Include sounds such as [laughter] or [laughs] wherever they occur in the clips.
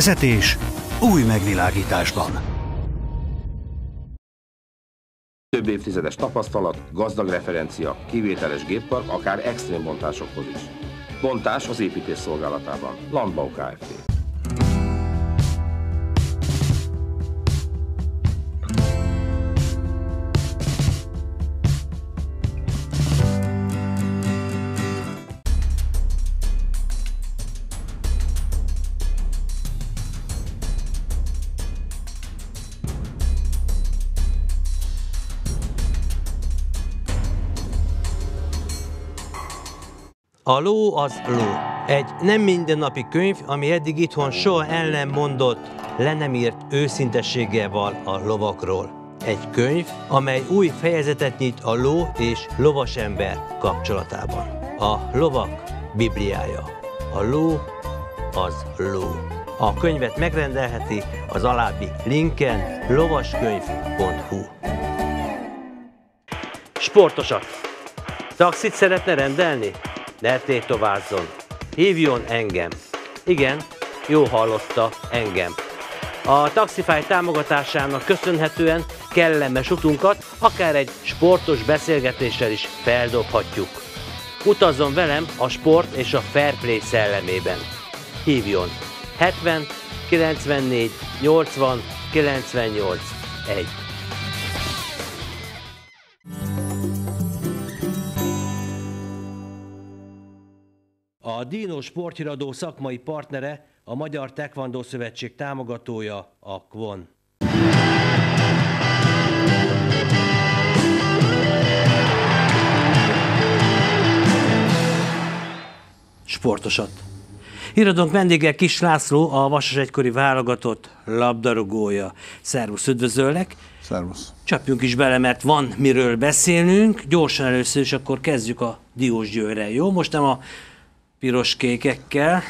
Vezetés új megvilágításban. Több évtizedes tapasztalat, gazdag referencia, kivételes géppark, akár extrém bontásokhoz is. Bontás az építés szolgálatában. Landbau Kft. A ló az ló. Egy nem mindennapi könyv, ami eddig itthon soha ellen mondott, le nem írt őszintességgel a lovakról. Egy könyv, amely új fejezetet nyit a ló és lovasember kapcsolatában. A lovak Bibliája. A ló az ló. A könyvet megrendelheti az alábbi linken lovaskönyv.hu Sportosak! Taxit szeretne rendelni? ne tétovázzon. Hívjon engem. Igen, jó hallotta engem. A Taxify támogatásának köszönhetően kellemes utunkat akár egy sportos beszélgetéssel is feldobhatjuk. Utazzon velem a sport és a fair play szellemében. Hívjon 70 94 80 98 1. A Dino sporthiradó szakmai partnere, a Magyar Tekvandó Szövetség támogatója, a Kvon. Sportosat. Híradónk vendége Kis László, a Vasas egykori válogatott labdarúgója. Szervusz, üdvözöllek! Szervusz! Csapjunk is bele, mert van miről beszélnünk. Gyorsan először is akkor kezdjük a Győrrel, jó? Most nem a piros-kékekkel.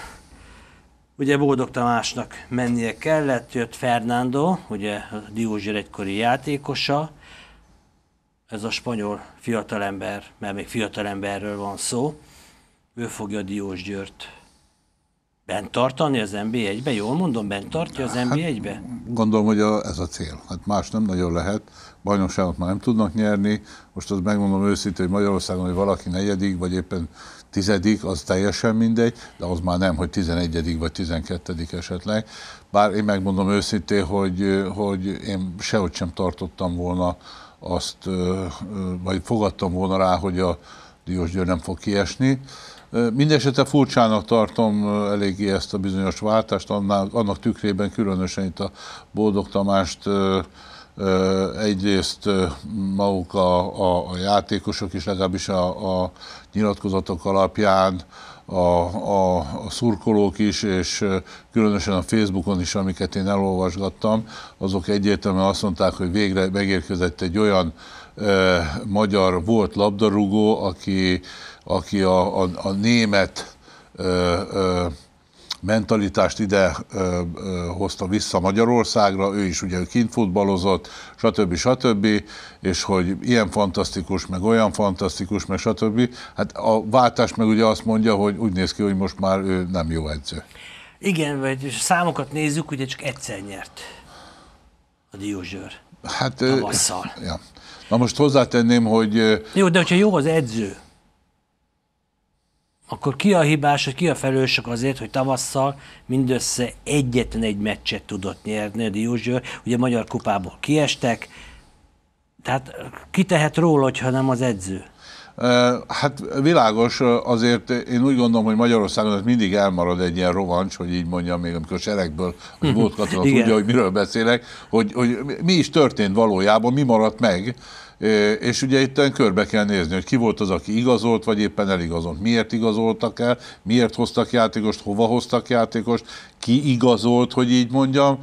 Ugye Boldog Tamásnak mennie kellett, jött Fernando, ugye a Diózsér egykori játékosa, ez a spanyol fiatalember, mert még fiatalemberről van szó, ő fogja Diós Győrt Bent tartani az NB1-be? Jól mondom, bent tartja az NB1-be? Hát, gondolom, hogy a, ez a cél. Hát más nem nagyon lehet. Bajnokságot már nem tudnak nyerni. Most azt megmondom őszintén, hogy Magyarországon, hogy valaki negyedik, vagy éppen tizedik, az teljesen mindegy, de az már nem, hogy tizenegyedik vagy tizenkettedik esetleg. Bár én megmondom őszintén, hogy, hogy én sehogy sem tartottam volna azt, vagy fogadtam volna rá, hogy a Diós Győr nem fog kiesni. Mindenesetre furcsának tartom eléggé ezt a bizonyos váltást, annál, annak tükrében különösen itt a Boldog Tamást egyrészt maguk a, a, a játékosok is, legalábbis a, a nyilatkozatok alapján, a, a, a szurkolók is, és különösen a Facebookon is, amiket én elolvasgattam, azok egyértelműen azt mondták, hogy végre megérkezett egy olyan e, magyar volt labdarúgó, aki aki a, a, a német ö, ö, mentalitást ide ö, ö, hozta vissza Magyarországra, ő is ugye kint futballozott, stb. stb. És hogy ilyen fantasztikus, meg olyan fantasztikus, meg stb. Hát a váltás meg ugye azt mondja, hogy úgy néz ki, hogy most már ő nem jó edző. Igen, vagy és számokat nézzük, ugye csak egyszer nyert a Diózsőr. Hát, tavasszal. Ja. Na most hozzátenném, hogy... Jó, de hogyha jó az edző, akkor ki a hibás, hogy ki a felelősök azért, hogy tavasszal mindössze egyetlen egy meccset tudott nyerni a Diósgyőr, ugye a Magyar Kupából kiestek, tehát ki tehet róla, hogyha nem az edző? Hát világos, azért én úgy gondolom, hogy Magyarországon mindig elmarad egy ilyen rovancs, hogy így mondjam, még amikor seregből, hogy volt katona tudja, hogy miről beszélek, hogy, hogy mi is történt valójában, mi maradt meg, és ugye itt körbe kell nézni, hogy ki volt az, aki igazolt, vagy éppen eligazolt. Miért igazoltak el, miért hoztak játékost, hova hoztak játékost, ki igazolt, hogy így mondjam,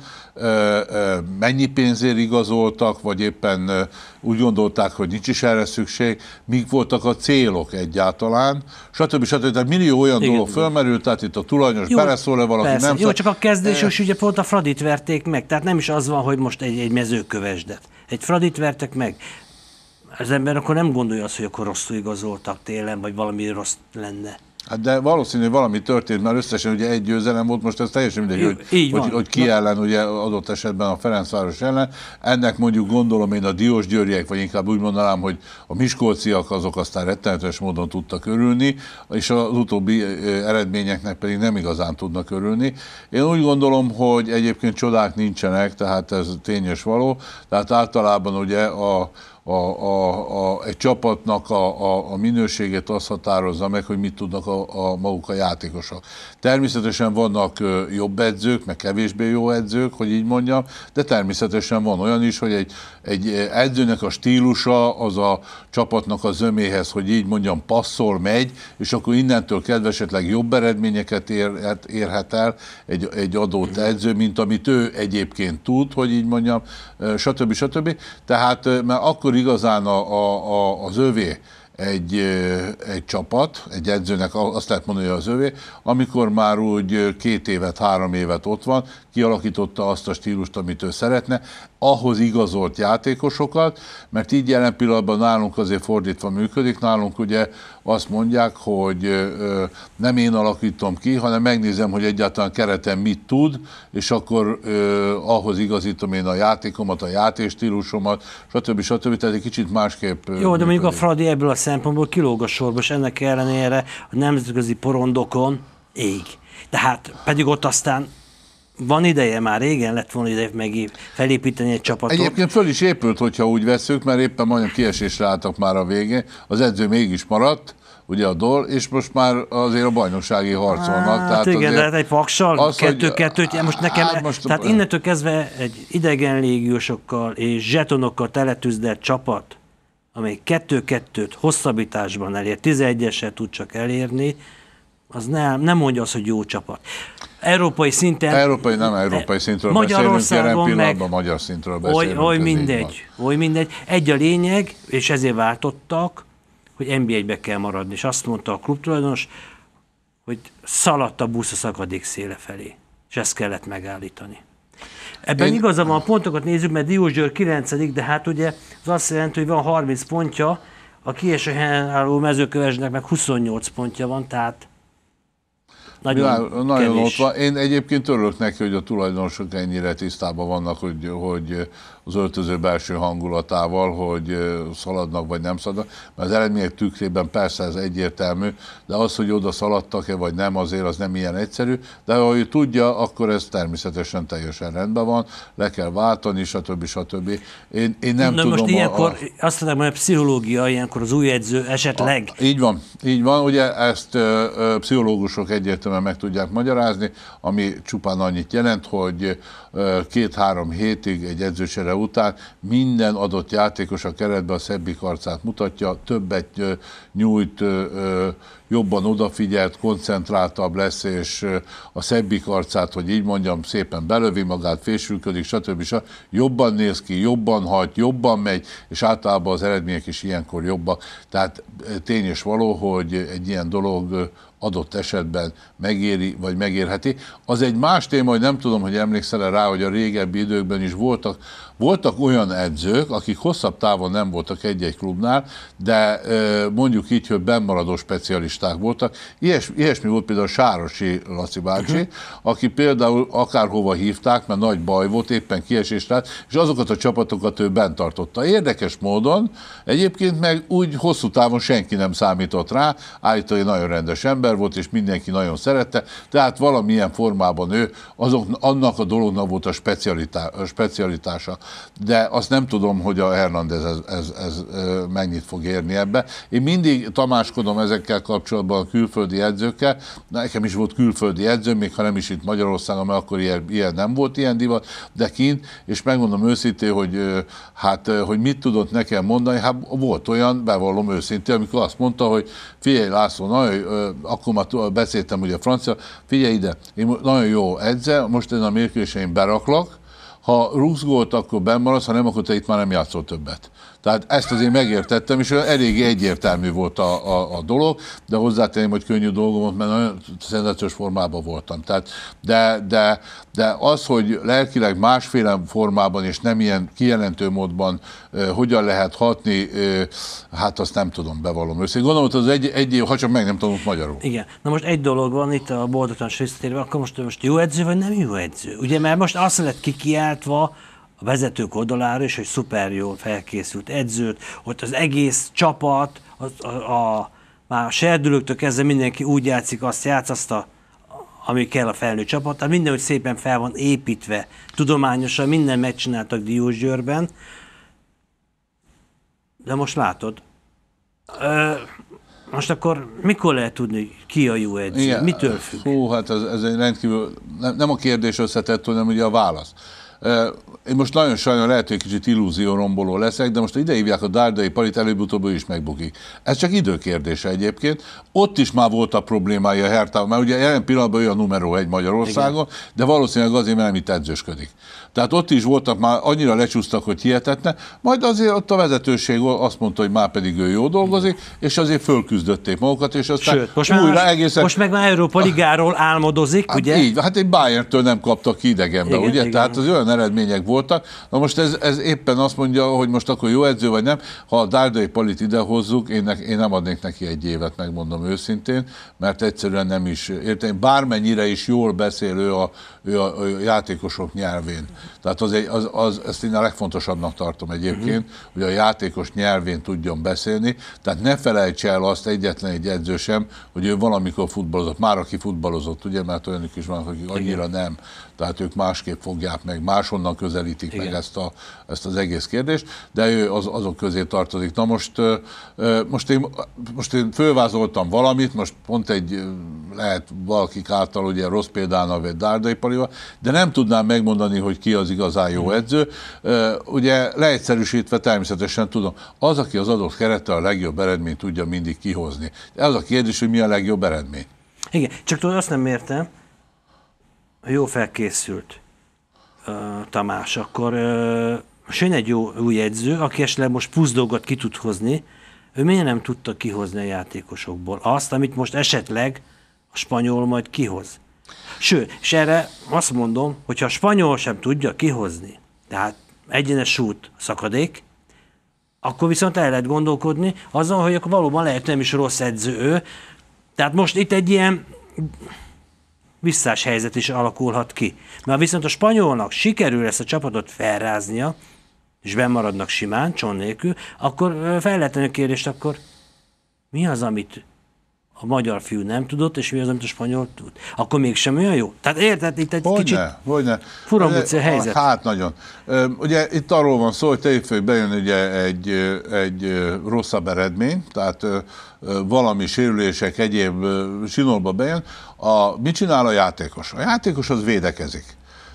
mennyi pénzért igazoltak, vagy éppen úgy gondolták, hogy nincs is erre szükség, mik voltak a célok egyáltalán, stb. stb. Tehát millió olyan igen, dolog fölmerült, tehát itt a tulajdonos beleszól-e valaki, persze. nem Jó, csak a kezdés, és ugye pont a Fradit verték meg, tehát nem is az van, hogy most egy, egy mezőkövesdet. Egy Fradit vertek meg az ember akkor nem gondolja azt, hogy akkor rosszul igazoltak télen, vagy valami rossz lenne. Hát de valószínű, hogy valami történt, mert összesen ugye egy győzelem volt, most ez teljesen mindegy, hogy, hogy, hogy ki ellen, ugye adott esetben a Ferencváros ellen. Ennek mondjuk gondolom én a Diós Györgyek, vagy inkább úgy mondanám, hogy a Miskolciak azok aztán rettenetes módon tudtak örülni, és az utóbbi eredményeknek pedig nem igazán tudnak örülni. Én úgy gondolom, hogy egyébként csodák nincsenek, tehát ez tényes való, tehát általában ugye a a, a, a, egy csapatnak a, a, a minőségét azt határozza meg, hogy mit tudnak a, a maguk a játékosok. Természetesen vannak jobb edzők, meg kevésbé jó edzők, hogy így mondjam, de természetesen van olyan is, hogy egy, egy edzőnek a stílusa az a csapatnak a zöméhez, hogy így mondjam, passzol, megy, és akkor innentől kedvesetleg jobb eredményeket ér, hát, érhet el egy, egy adott edző, mint amit ő egyébként tud, hogy így mondjam, stb. stb. Tehát mert akkor akkor igazán a, a, a, az övé egy, egy csapat, egy edzőnek azt lehet mondani, hogy az övé, amikor már úgy két évet, három évet ott van, kialakította azt a stílust, amit ő szeretne, ahhoz igazolt játékosokat, mert így jelen pillanatban nálunk azért fordítva működik, nálunk ugye azt mondják, hogy nem én alakítom ki, hanem megnézem, hogy egyáltalán keretem mit tud, és akkor ahhoz igazítom én a játékomat, a játéstílusomat, stb. stb. Tehát egy kicsit másképp. Jó, de mondjuk a Fradi ebből a szempontból kilóg a sorba, és ennek ellenére a nemzetközi porondokon ég. Tehát pedig ott aztán van ideje már, régen lett volna ideje meg felépíteni egy csapatot. Egyébként föl is épült, hogyha úgy veszük, mert éppen majdnem kiesésre álltak már a végén. Az edző mégis maradt, ugye a Dol, és most már azért a bajnoksági harcolnak. Hát, tehát igen, de hát egy paksal, kettő-kettőt, most nekem, hát most tehát a... innentől kezdve egy idegen légiósokkal és zsetonokkal teletűzdelt csapat, amely kettő-kettőt hosszabbításban elér, 11-eset tud csak elérni, az nem, nem mondja azt, hogy jó csapat. Európai szinten. Európai, nem európai szintről Magyarországon beszélünk, jelen pillanatban meg, magyar szintről beszélünk. Oly, oly mindegy, oly mindegy. Egy a lényeg, és ezért váltottak, hogy NB1-be kell maradni. És azt mondta a klubtulajdonos, hogy szaladt a busz a szakadék széle felé. És ezt kellett megállítani. Ebben Én... igaza van, a pontokat nézzük, mert Diós Győr 9 de hát ugye az azt jelenti, hogy van 30 pontja, a kieső álló mezőkövesnek meg 28 pontja van, tehát nagyon, Világ, nagyon ott van. Én egyébként örülök neki, hogy a tulajdonosok ennyire tisztában vannak, hogy, hogy az öltöző belső hangulatával, hogy szaladnak vagy nem szaladnak, mert az eredmények tükrében persze ez egyértelmű, de az, hogy oda szaladtak-e vagy nem, azért az nem ilyen egyszerű, de ha ő tudja, akkor ez természetesen teljesen rendben van, le kell váltani, stb. stb. Én, én nem Na tudom... most ilyenkor, a, azt mondom, hogy a pszichológia ilyenkor az új edző esetleg... A, így van, így van, ugye ezt ö, ö, pszichológusok egyértelműen meg tudják magyarázni, ami csupán annyit jelent, hogy két-három hétig egy edzősere vétele után minden adott játékos a keretben a szebbik arcát mutatja, többet nyújt, jobban odafigyelt, koncentráltabb lesz, és a szebbik arcát, hogy így mondjam, szépen belövi magát, fésülködik, stb. stb. Jobban néz ki, jobban hajt, jobban megy, és általában az eredmények is ilyenkor jobbak. Tehát tény és való, hogy egy ilyen dolog adott esetben megéri, vagy megérheti. Az egy más téma, hogy nem tudom, hogy emlékszel -e rá, hogy a régebbi időkben is voltak voltak olyan edzők, akik hosszabb távon nem voltak egy-egy klubnál, de mondjuk így, hogy bennmaradó specialisták voltak. Ilyes, ilyesmi volt például Sárosi Laci bácsi, mhm. aki például akárhova hívták, mert nagy baj volt, éppen kiesés lett, és azokat a csapatokat ő bent tartotta. Érdekes módon egyébként meg úgy hosszú távon senki nem számított rá, állítólag egy nagyon rendes ember volt, és mindenki nagyon szerette, tehát valamilyen formában ő azok, annak a dolognak volt a specialitása de azt nem tudom, hogy a Hernández ez, ez, ez mennyit fog érni ebbe. Én mindig tamáskodom ezekkel kapcsolatban a külföldi edzőkkel, nekem is volt külföldi edző, még ha nem is itt Magyarországon, mert akkor ilyen, ilyen nem volt ilyen divat, de kint, és megmondom őszintén, hogy hát, hogy mit tudott nekem mondani, hát volt olyan, bevallom őszintén, amikor azt mondta, hogy figyelj László, nagyon, akkor már beszéltem ugye francia, figyelj ide, én nagyon jó edze, most én a én beraklak, ha rúzgolt, akkor benn maradsz, ha nem, akkor te itt már nem játszol többet. Tehát ezt azért megértettem, és olyan eléggé egyértelmű volt a, a, a dolog, de hozzátenném, hogy könnyű dolgom volt, mert nagyon szenzációs formában voltam. Tehát, de, de, de az, hogy lelkileg másféle formában és nem ilyen kijelentő módban e, hogyan lehet hatni, e, hát azt nem tudom, bevallom össze. Gondolom, hogy az egy, egy év, ha csak meg nem tanult magyarul. Igen. Na most egy dolog van itt a boldogtalan visszatérve, akkor most, most jó edző vagy nem jó edző? Ugye, mert most azt lett kikiáltva, a vezetők oldalára is, hogy szuper jól felkészült edzőt, ott az egész csapat, a, a, a, már a serdülőktől kezdve mindenki úgy játszik, azt játsz, azt a ami kell a felnőtt csapat. Tehát minden, hogy szépen fel van építve, tudományosan minden megcsináltak Győrben, De most látod, ö, most akkor mikor lehet tudni, ki a jó edző? Igen. Mitől függ? Hú, hát ez, ez egy rendkívül, nem, nem a kérdés összetett, hanem ugye a válasz. Én most nagyon sajnálom, lehet, hogy kicsit illúzió romboló leszek, de most ide hívják a Dárdai Palit, előbb-utóbb is megbukik. Ez csak időkérdése egyébként. Ott is már volt a problémája Hertha, mert ugye jelen pillanatban ő a numero egy Magyarországon, Igen. de valószínűleg azért, mert nem itt edzősködik. Tehát ott is voltak már, annyira lecsúsztak, hogy hihetetne, majd azért ott a vezetőség azt mondta, hogy már pedig ő jó dolgozik, és azért fölküzdötték magukat, és aztán Sőt, most újra már, egészen... Most meg már Európa Ligáról álmodozik, hát ugye? Így, hát egy Bayerntől nem kaptak ki idegenbe, Igen, ugye? Igen. Tehát az olyan eredmények voltak. Na most ez, ez éppen azt mondja, hogy most akkor jó edző vagy nem. Ha a Dárdai Palit idehozzuk, én, ne, én nem adnék neki egy évet, megmondom őszintén, mert egyszerűen nem is, értem, bármennyire is jól beszél ő a, ő a, a játékosok nyelvén. Tehát az, egy, az, az, ezt én a legfontosabbnak tartom egyébként, uh-huh. hogy a játékos nyelvén tudjon beszélni. Tehát ne felejts el azt egyetlen egy edző sem, hogy ő valamikor futballozott, már aki futballozott, ugye, mert olyanok is vannak, akik annyira nem tehát ők másképp fogják meg, máshonnan közelítik Igen. meg ezt, a, ezt az egész kérdést, de ő az, azok közé tartozik. Na most, most én, most én fölvázoltam valamit, most pont egy, lehet valakik által ugye rossz példánal vagy palival, de nem tudnám megmondani, hogy ki az igazán jó edző. Ugye leegyszerűsítve természetesen tudom, az, aki az adott kerete a legjobb eredményt tudja mindig kihozni. Ez a kérdés, hogy mi a legjobb eredmény. Igen, csak tudod, azt nem értem, jó felkészült uh, Tamás, akkor uh, jön egy jó új edző, aki esetleg most dolgot ki tud hozni, ő miért nem tudta kihozni a játékosokból azt, amit most esetleg a spanyol majd kihoz. Sőt, és erre azt mondom, hogy ha a spanyol sem tudja kihozni, tehát egyenes út szakadék, akkor viszont el lehet gondolkodni azon, hogy akkor valóban lehet nem is rossz edző ő. Tehát most itt egy ilyen visszás helyzet is alakulhat ki. Mert viszont a spanyolnak sikerül ezt a csapatot felráznia, és bemaradnak simán, cson nélkül, akkor fel lehet kérdést, akkor mi az, amit a magyar fiú nem tudott, és mi az, amit a spanyol tud. Akkor mégsem olyan jó. Tehát érted, itt egy hogyne, kicsit hogyne. furamuci helyzet. Hát nagyon. Ugye itt arról van szó, hogy hétfőig bejön ugye egy, egy rosszabb eredmény, tehát valami sérülések, egyéb sinolba bejön. A, mit csinál a játékos? A játékos az védekezik.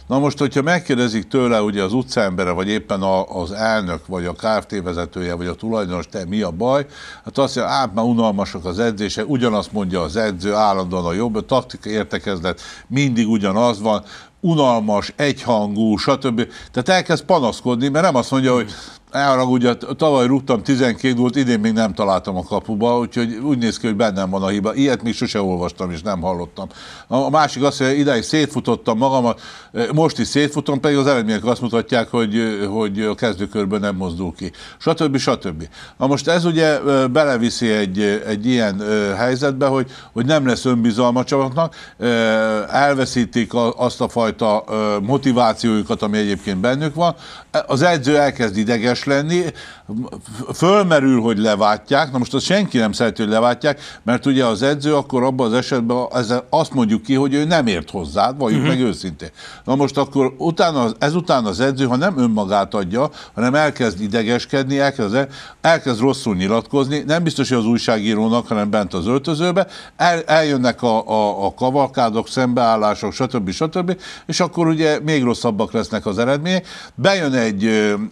Na most, hogyha megkérdezik tőle ugye az utcembere, vagy éppen a, az elnök, vagy a KFT vezetője, vagy a tulajdonos, te mi a baj, hát azt mondja, át már unalmasak az edzése, ugyanazt mondja az edző, állandóan a jobb, a taktika értekezlet, mindig ugyanaz van, unalmas, egyhangú, stb. Tehát elkezd panaszkodni, mert nem azt mondja, hogy ne haragudj, tavaly rúgtam 12 volt. idén még nem találtam a kapuba, úgyhogy úgy néz ki, hogy bennem van a hiba. Ilyet még sose olvastam és nem hallottam. A másik az, hogy idáig szétfutottam magamat, e, most is szétfutom, pedig az eredmények azt mutatják, hogy, e, hogy a kezdőkörben nem mozdul ki. Stb. stb. Na most ez ugye e, beleviszi egy, egy ilyen helyzetbe, hogy, hogy nem lesz önbizalma csapatnak, elveszítik azt a fajta motivációjukat, ami egyébként bennük van. Az edző elkezd ideges képes lenni, fölmerül, hogy leváltják, na most azt senki nem szereti, hogy leváltják, mert ugye az edző akkor abban az esetben azt mondjuk ki, hogy ő nem ért hozzád, valljuk uh-huh. meg őszintén. Na most akkor utána, ezután az edző, ha nem önmagát adja, hanem elkezd idegeskedni, elkezd, elkezd rosszul nyilatkozni, nem biztos, hogy az újságírónak, hanem bent az öltözőbe, el, eljönnek a, a, a kavalkádok, szembeállások, stb. stb. és akkor ugye még rosszabbak lesznek az eredmények. Bejön egy,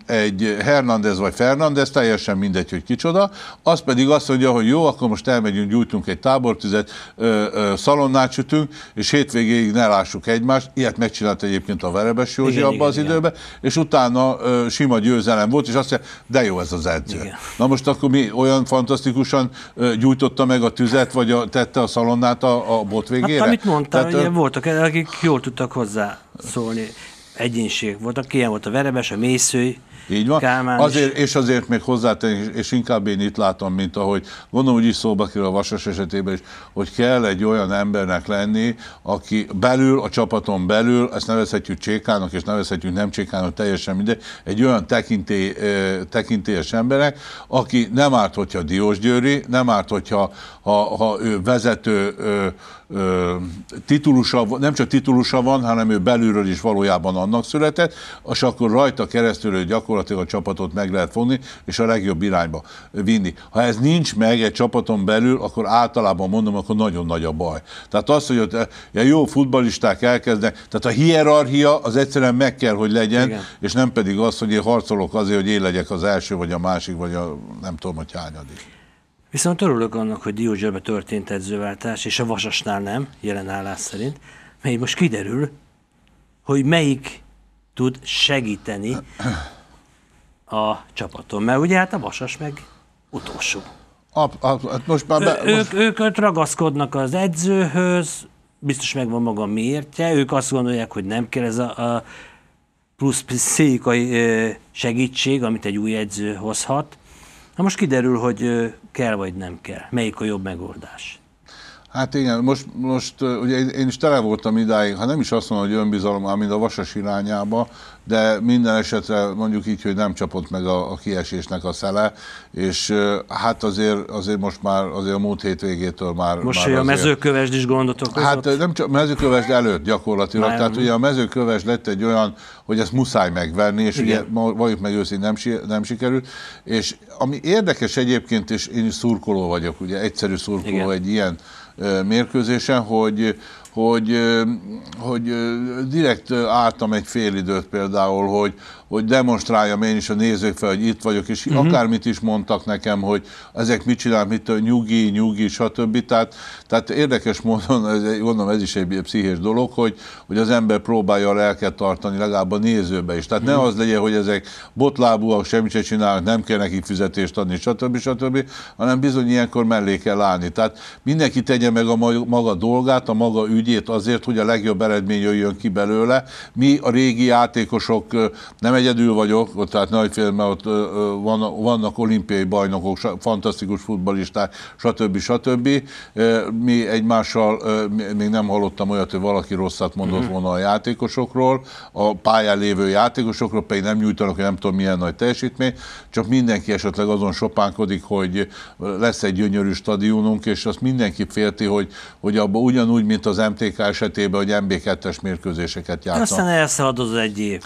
egy Fernandez vagy Fernandez, teljesen mindegy, hogy kicsoda, az pedig azt mondja, hogy jó, akkor most elmegyünk, gyújtunk egy tábortüzet, ö, ö, szalonnát sütünk, és hétvégéig ne lássuk egymást. Ilyet megcsinált egyébként a Verebes Józsi igen, abban az igen. időben, és utána ö, sima győzelem volt, és azt mondja, de jó ez az edző. Igen. Na most akkor mi olyan fantasztikusan ö, gyújtotta meg a tüzet, vagy a, tette a szalonnát a, a bot végére? Hát, amit mondtam, Tehát, ugye, voltak, akik jól tudtak hozzá szólni egyénység voltak, ilyen volt a Verebes, a Mészői, így van. Kálmán azért, és azért még hozzátenni, és, inkább én itt látom, mint ahogy gondolom, hogy is szóba kerül a Vasas esetében is, hogy kell egy olyan embernek lenni, aki belül, a csapaton belül, ezt nevezhetjük csékának, és nevezhetjük nem csékának, teljesen mindegy, egy olyan tekinté, tekintélyes emberek, aki nem árt, hogyha Diós Győri, nem árt, hogyha ha, ha ő vezető ö, ö, titulusa, nem csak titulusa van, hanem ő belülről is valójában annak született, és akkor rajta keresztül ő gyakorlatilag gyakorlatilag a csapatot meg lehet fogni, és a legjobb irányba vinni. Ha ez nincs meg egy csapaton belül, akkor általában mondom, akkor nagyon nagy a baj. Tehát az, hogy ott eh, ja, jó futbalisták elkezdnek, tehát a hierarchia az egyszerűen meg kell, hogy legyen, Igen. és nem pedig az, hogy én harcolok azért, hogy én legyek az első, vagy a másik, vagy a nem tudom, hogy hányadik. Viszont örülök annak, hogy Diógyőrbe történt edzőváltás, és a Vasasnál nem, jelen állás szerint, mert most kiderül, hogy melyik tud segíteni a csapaton. Mert ugye hát a Vasas meg utolsó. A, a, a, hát most már be, most... Ők, ők ott ragaszkodnak az edzőhöz, biztos megvan maga miértje, ők azt gondolják, hogy nem kell ez a, a plusz pszichikai segítség, amit egy új edző hozhat. Na most kiderül, hogy kell vagy nem kell, melyik a jobb megoldás. Hát igen, most, most ugye én, is tele voltam idáig, ha nem is azt mondom, hogy önbizalom, mint a vasas irányába, de minden esetre mondjuk így, hogy nem csapott meg a, a kiesésnek a szele, és hát azért, azért most már azért a múlt hétvégétől már... Most már a azért, mezőkövesd is gondotok Hát nem csak mezőkövesd előtt gyakorlatilag, már tehát nem. ugye a mezőköves lett egy olyan, hogy ezt muszáj megverni, és igen. ugye valljuk meg őszintén nem, nem sikerült, és ami érdekes egyébként, és én is szurkoló vagyok, ugye egyszerű szurkoló igen. egy ilyen mérkőzésen, hogy, hogy, hogy direkt álltam egy fél időt például, hogy hogy demonstráljam én is a nézők fel, hogy itt vagyok, és uh-huh. akármit is mondtak nekem, hogy ezek mit csinál, mit nyugi, nyugi, stb. Tehát, tehát érdekes módon, ez, gondolom ez is egy pszichés dolog, hogy, hogy az ember próbálja a lelket tartani legalább a nézőbe is. Tehát uh-huh. ne mhm. az legyen, hogy ezek botlábúak, semmit se csinálnak, nem kell nekik fizetést adni, stb. stb., hanem bizony ilyenkor mellé kell állni. Tehát mindenki tegye meg a maga dolgát, a maga ügyét azért, hogy a legjobb eredmény jöjjön ki belőle. Mi a régi játékosok nem egyedül vagyok, ott tehát nagy fél, mert ott vannak, vannak olimpiai bajnokok, fantasztikus futbalisták, stb. stb. Mi egymással, még nem hallottam olyat, hogy valaki rosszat mondott mhm. volna a játékosokról, a pályán lévő játékosokról pedig nem nyújtanak, hogy nem tudom milyen nagy teljesítmény, csak mindenki esetleg azon sopánkodik, hogy lesz egy gyönyörű stadionunk, és azt mindenki félti, hogy, hogy abban ugyanúgy, mint az MTK esetében, hogy MB2-es mérkőzéseket játszanak. Aztán elszalad az egy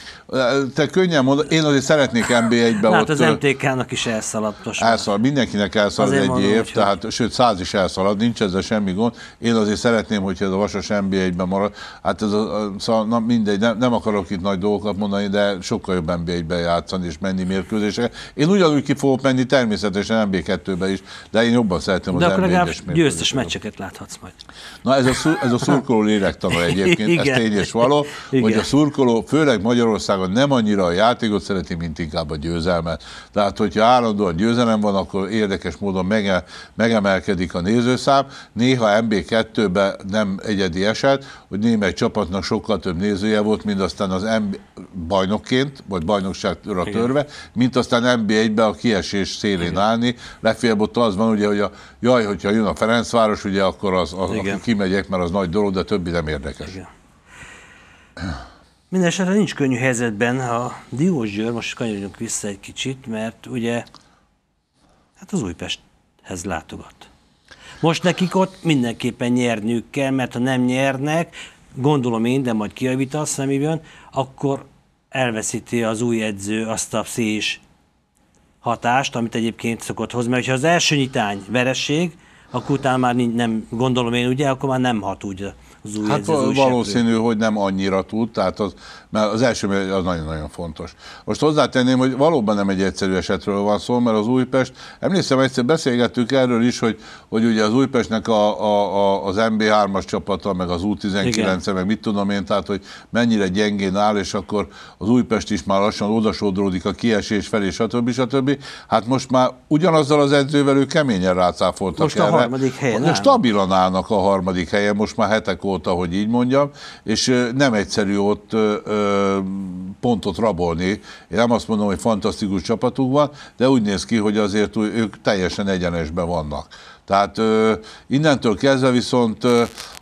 Te könnyen mondom, Én azért szeretnék NB1-be hát ott... az MTK-nak is elszaladt most. Elszalad, mindenkinek elszalad azért egy mondom, év, hogy tehát hogy... sőt, száz is elszalad, nincs ezzel semmi gond. Én azért szeretném, hogyha ez a vasas NB1-ben marad. Hát ez a, szóval, na mindegy, nem, nem akarok itt nagy dolgokat mondani, de sokkal jobb nb 1 be játszani és menni mérkőzésre. Én ugyanúgy ki fogok menni természetesen NB2-be is, de én jobban szeretném de az nb 1 győztes meccseket láthatsz majd. Na ez a, szur, ez a szurkoló [laughs] lélektana egyébként, Igen. ez tény és való, Igen. hogy a szurkoló főleg Magyarországon nem annyira a játékot, szereti, mint inkább a győzelmet. Tehát, hogyha állandóan győzelem van, akkor érdekes módon mege, megemelkedik a nézőszám. Néha MB2-ben nem egyedi eset, hogy némely csapatnak sokkal több nézője volt, mint aztán az MB bajnokként, vagy bajnokságra törve, mint aztán MB1-ben a kiesés szélén Igen. állni. Legfeljebb ott az van, ugye, hogy a, jaj, hogyha jön a Ferencváros, ugye akkor az, az akkor kimegyek, mert az nagy dolog, de többi nem érdekes. Igen. Mindenesetre nincs könnyű helyzetben a Diós Győr, most kanyarodjunk vissza egy kicsit, mert ugye hát az Újpesthez látogat. Most nekik ott mindenképpen nyerniük kell, mert ha nem nyernek, gondolom én, de majd kijavítasz, nem jön, akkor elveszíti az új edző azt a pszichis hatást, amit egyébként szokott hozni. Mert ha az első nyitány vereség, akkor utána már nem, gondolom én, ugye, akkor már nem hat úgy az új Hát az valószínű, seprő. hogy nem annyira tud, tehát az, mert az első az nagyon-nagyon fontos. Most hozzátenném, hogy valóban nem egy egyszerű esetről van szó, mert az Újpest, emlékszem, egyszer beszélgettük erről is, hogy, hogy ugye az Újpestnek a, a, a, az MB3-as csapata, meg az U19-e, meg mit tudom én, tehát hogy mennyire gyengén áll, és akkor az Újpest is már lassan odasodródik a kiesés felé, stb. stb. Hát most már ugyanazzal az edzővel ő keményen rácáfoltak most erre. Most a harmadik helyen Most stabilan állnak a harmadik helyen, most már hetek óta, hogy így mondjam, és nem egyszerű ott pontot rabolni. Én nem azt mondom, hogy fantasztikus csapatunk van, de úgy néz ki, hogy azért ők teljesen egyenesben vannak. Tehát innentől kezdve viszont,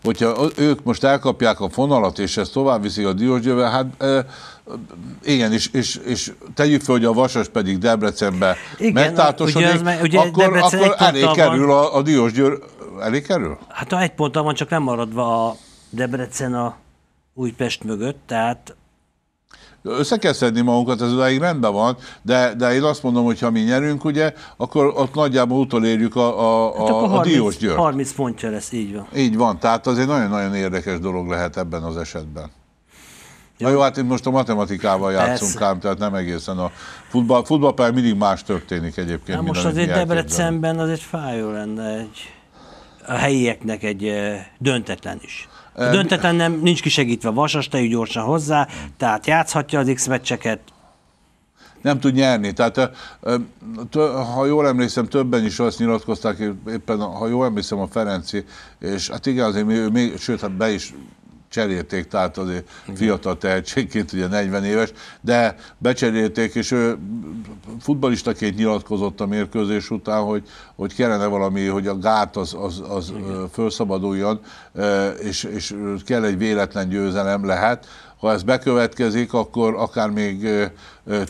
hogyha ők most elkapják a fonalat, és ezt tovább viszik a Diósgyővel, hát igen, és, és, és tegyük fel, hogy a Vasas pedig Debrecenbe megtártosodik, akkor, akkor elé kerül a, a Diósgyőr elé kerül? Hát ha egy ponttal van, csak nem maradva a Debrecen a Újpest mögött, tehát össze kell szedni magunkat, ez odáig rendben van, de, de én azt mondom, hogy ha mi nyerünk, ugye, akkor ott nagyjából utolérjük a, a, hát a, a Diós György. 30 pontja lesz, így van. Így van, tehát az egy nagyon-nagyon érdekes dolog lehet ebben az esetben. Jó. Na jó, hát most a matematikával játszunk Persze. ám, tehát nem egészen a futball, futballpályán mindig más történik egyébként. Na most azért Debrecenben azért fájó lenne egy a helyieknek egy döntetlen is. A döntetlen nem, nincs kisegítve Vasas, tejű gyorsan hozzá, tehát játszhatja az X-meccseket, nem tud nyerni. Tehát, ha jól emlékszem, többen is azt nyilatkozták, éppen, ha jól emlékszem, a Ferenci, és hát igen, azért még, még sőt, hát be is cserélték, tehát azért Igen. fiatal tehetségként, ugye 40 éves, de becserélték, és ő futbalistaként nyilatkozott a mérkőzés után, hogy, hogy kellene valami, hogy a gát az, az, az felszabaduljon, és, és kell egy véletlen győzelem lehet, ha ez bekövetkezik, akkor akár még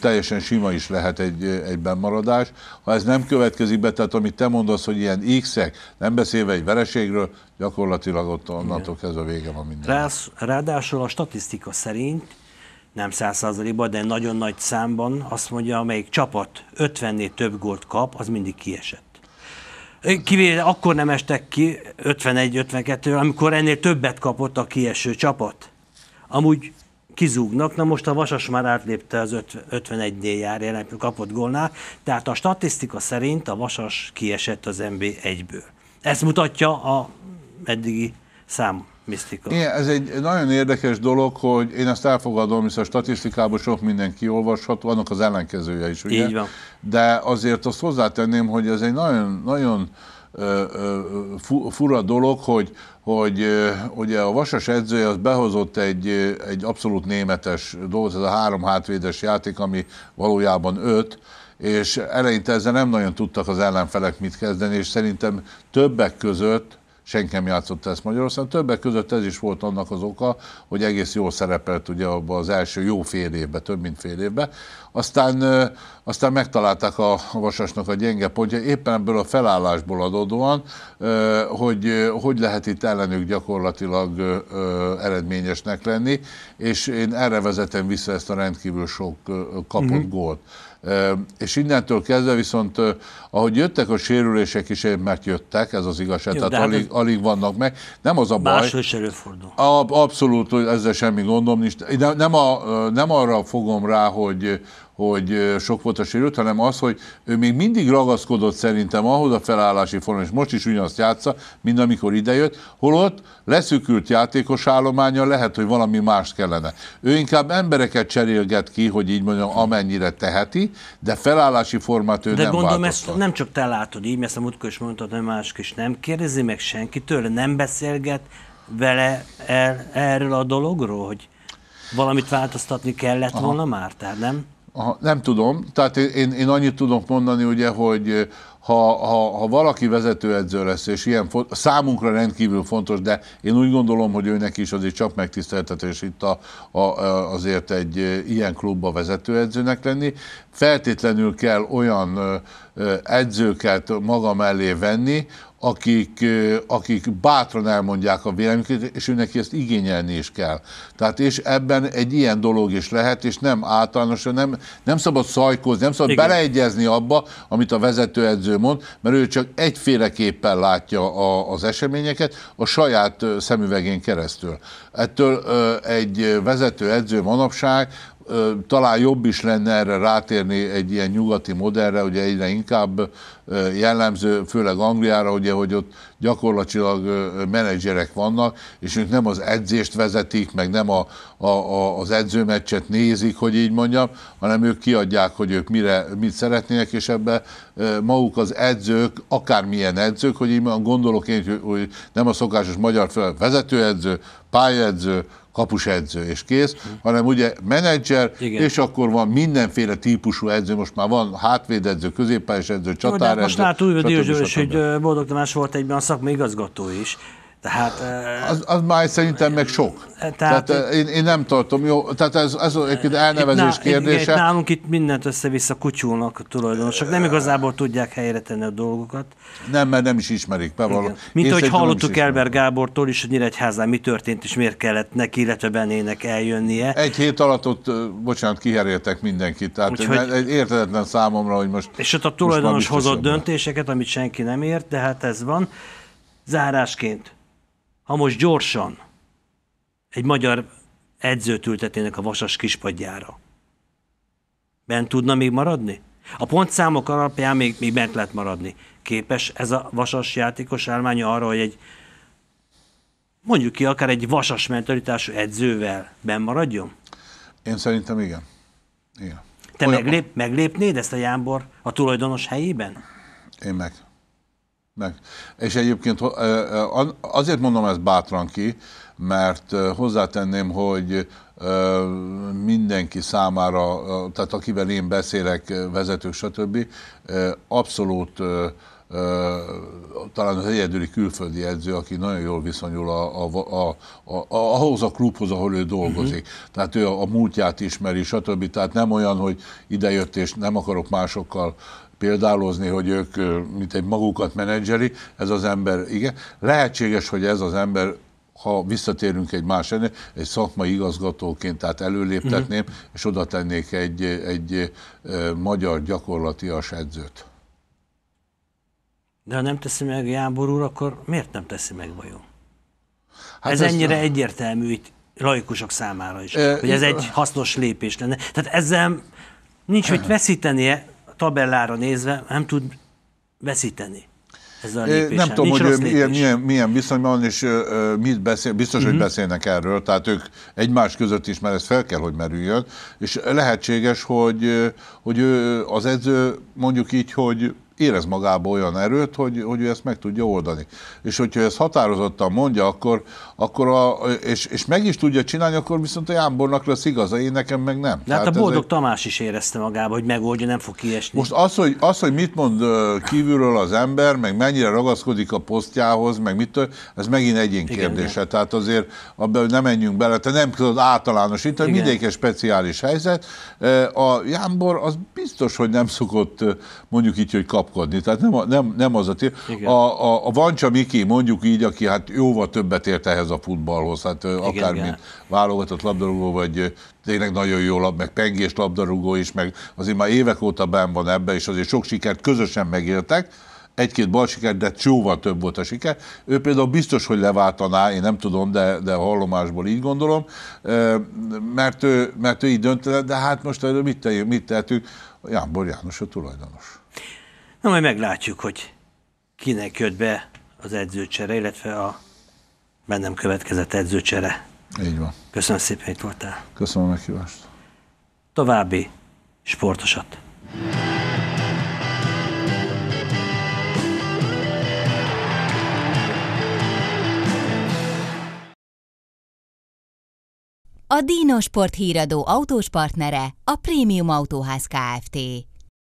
teljesen sima is lehet egy, egy bennmaradás. Ha ez nem következik be, tehát amit te mondasz, hogy ilyen x-ek, nem beszélve egy vereségről, gyakorlatilag ott onnantól kezdve vége van minden. Rász, ráadásul a statisztika szerint nem 100%-ban, de nagyon nagy számban azt mondja, amelyik csapat 50-nél több gólt kap, az mindig kiesett. Kivéve akkor nem estek ki 51-52-ről, amikor ennél többet kapott a kieső csapat amúgy kizúgnak. Na most a Vasas már átlépte az 51-nél jár jelenleg kapott gólnál, tehát a statisztika szerint a Vasas kiesett az MB1-ből. Ezt mutatja a eddigi szám misztika. Igen, ez egy nagyon érdekes dolog, hogy én ezt elfogadom, hiszen a statisztikában sok minden kiolvasható, annak az ellenkezője is, ugye? Így van. De azért azt hozzátenném, hogy ez egy nagyon, nagyon fura dolog, hogy, hogy ugye a Vasas edzője az behozott egy, egy abszolút németes dolgot, ez a három hátvédes játék, ami valójában öt, és eleinte ezzel nem nagyon tudtak az ellenfelek mit kezdeni, és szerintem többek között senki nem játszotta ezt Magyarországon. Többek között ez is volt annak az oka, hogy egész jól szerepelt ugye abban az első jó fél évben, több mint fél évben. Aztán, aztán megtalálták a Vasasnak a gyenge pontja, éppen ebből a felállásból adódóan, hogy hogy lehet itt ellenük gyakorlatilag eredményesnek lenni, és én erre vezetem vissza ezt a rendkívül sok kapott uh-huh. gólt. És innentől kezdve viszont, ahogy jöttek a sérülések is, eh, mert jöttek, ez az igazság, Jó, tehát hát alig, alig vannak meg. Nem az a baj. Máshol is előfordul. abszolút, ezzel semmi gondom nincs. nem, a, nem arra fogom rá, hogy hogy sok volt a sérült, hanem az, hogy ő még mindig ragaszkodott szerintem ahhoz a felállási forma, és most is ugyanazt játsza, mint amikor idejött, holott leszűkült játékos állománya lehet, hogy valami más kellene. Ő inkább embereket cserélget ki, hogy így mondjam, amennyire teheti, de felállási formát ő de nem gondolom, ezt nem csak te látod így, mert ezt a múltkor is mondtad, hogy mások is nem kérdezi meg senki tőle, nem beszélget vele el, erről a dologról, hogy valamit változtatni kellett Aha. volna már, tehát nem? Aha, nem tudom, tehát én, én annyit tudok mondani, ugye, hogy eh, ha, ha, ha valaki vezetőedző lesz, és ilyen számunkra rendkívül fontos, de én úgy gondolom, hogy őnek is azért csak megtiszteltetés itt a, a, azért egy eh, ilyen klubba vezetőedzőnek lenni. Feltétlenül kell olyan eh, edzőket maga mellé venni, akik, akik bátran elmondják a véleményüket, és őnek ezt igényelni is kell. Tehát és ebben egy ilyen dolog is lehet, és nem általánosan, nem, nem szabad szajkózni, nem szabad Igen. beleegyezni abba, amit a vezetőedző mond, mert ő csak egyféleképpen látja a, az eseményeket a saját szemüvegén keresztül. Ettől egy vezetőedző manapság talán jobb is lenne erre rátérni egy ilyen nyugati modellre, ugye egyre inkább jellemző, főleg Angliára, ugye, hogy ott gyakorlatilag menedzserek vannak, és ők nem az edzést vezetik, meg nem a, a, a, az edzőmeccset nézik, hogy így mondjam, hanem ők kiadják, hogy ők mire, mit szeretnének, és ebbe maguk az edzők, akármilyen edzők, hogy így gondolok én, hogy nem a szokásos magyar fel, vezetőedző, pályedző, kapusedző, és kész, hanem ugye menedzser, Igen. és akkor van mindenféle típusú edző, most már van hátvédedző, középpályás edző, csatáredző. Most már túl hogy Boldog Tamás volt egyben a szakmai igazgató is, tehát, az, az már szerintem meg sok. Tehát, tehát én, én nem tartom jó, tehát ez, ez egy elnevezés itt, kérdése. Itt, itt nálunk itt mindent össze-vissza kutyulnak a tulajdonosok, nem igazából tudják helyre tenni a dolgokat. Nem, mert nem is ismerik, bevallom. Mint Mint ahogy hallottuk Elber Gábortól is, hogy Nyíregyházán mi történt, és miért kellett neki, illetve Benének eljönnie. Egy hét alatt ott, bocsánat, kiheréltek mindenkit, tehát Úgyhogy, értetetlen számomra, hogy most... És ott a tulajdonos hozott döntéseket, amit senki nem ért, de hát ez van. Zárásként ha most gyorsan egy magyar edzőt ültetnének a vasas kispadjára, bent tudna még maradni? A pontszámok alapján még, még bent lehet maradni. Képes ez a vasas játékos állmánya arra, hogy egy mondjuk ki akár egy vasas mentalitású edzővel benn maradjon? Én szerintem igen. igen. Te meglép, meglépnéd ezt a Jámbor a tulajdonos helyében? Én meg meg. És egyébként azért mondom ezt bátran ki, mert hozzátenném, hogy mindenki számára, tehát akivel én beszélek, vezetők, stb., abszolút talán az egyedüli külföldi edző, aki nagyon jól viszonyul a, a, a, a, ahhoz a klubhoz, ahol ő dolgozik. Uh-huh. Tehát ő a, a múltját ismeri, stb. Tehát nem olyan, hogy idejött és nem akarok másokkal példálozni, hogy ők mint egy magukat menedzseli, ez az ember, igen. Lehetséges, hogy ez az ember ha visszatérünk egy más ennél, egy szakmai igazgatóként, tehát előléptetném, uh-huh. és oda tennék egy, egy magyar gyakorlatias edzőt. De ha nem teszi meg Jábor úr, akkor miért nem teszi meg vajon? Hát ez, ez ennyire nem... egyértelmű itt laikusok számára is, e, hogy ez e... egy hasznos lépés lenne. Tehát ezzel nincs hogy [clears throat] veszítenie, tabellára nézve nem tud veszíteni. Ez a Nem tudom, Nincs hogy milyen, milyen, milyen viszonyban és uh, mit beszél, biztos, uh-huh. hogy mhm. beszélnek erről, tehát ők egymás között is, mert ez fel kell, hogy merüljön, és lehetséges, hogy, hogy az edző mondjuk így, hogy érez magába olyan erőt, hogy, hogy ő ezt meg tudja oldani. És hogyha ezt határozottan mondja, akkor, akkor a, és, és meg is tudja csinálni, akkor viszont a Jámbornak lesz igaza, én nekem meg nem. De hát a Boldog egy... Tamás is érezte magába, hogy megoldja, nem fog kiesni. Most az hogy, az, hogy mit mond kívülről az ember, meg mennyire ragaszkodik a posztjához, meg mit, ez megint egyén Igen, kérdése. De. Tehát azért abban nem menjünk bele, te nem tudod általánosítani, mindegyik egy speciális helyzet. A Jámbor az biztos, hogy nem szokott mondjuk így, hogy kap kapkodni. Tehát nem, nem, nem az a tér. A, a, a Vancsa Miki, mondjuk így, aki hát jóval többet ért ehhez a futballhoz, hát igen, akár igen. mint válogatott labdarúgó, vagy tényleg nagyon jó lab, meg pengés labdarúgó is, meg azért már évek óta benn van ebbe, és azért sok sikert közösen megéltek, egy-két bal siker, de csóval több volt a siker. Ő például biztos, hogy leváltaná, én nem tudom, de, de hallomásból így gondolom, mert ő, mert ő így döntött, de hát most mit, te, mit tehetünk? Jánbor János a tulajdonos. Na majd meglátjuk, hogy kinek jött be az edzőcsere, illetve a bennem következett edzőcsere. Így van. Köszönöm szépen, hogy itt voltál. Köszönöm a meghívást. További sportosat. A Dino Sport híradó autós partnere a Premium Autóház Kft.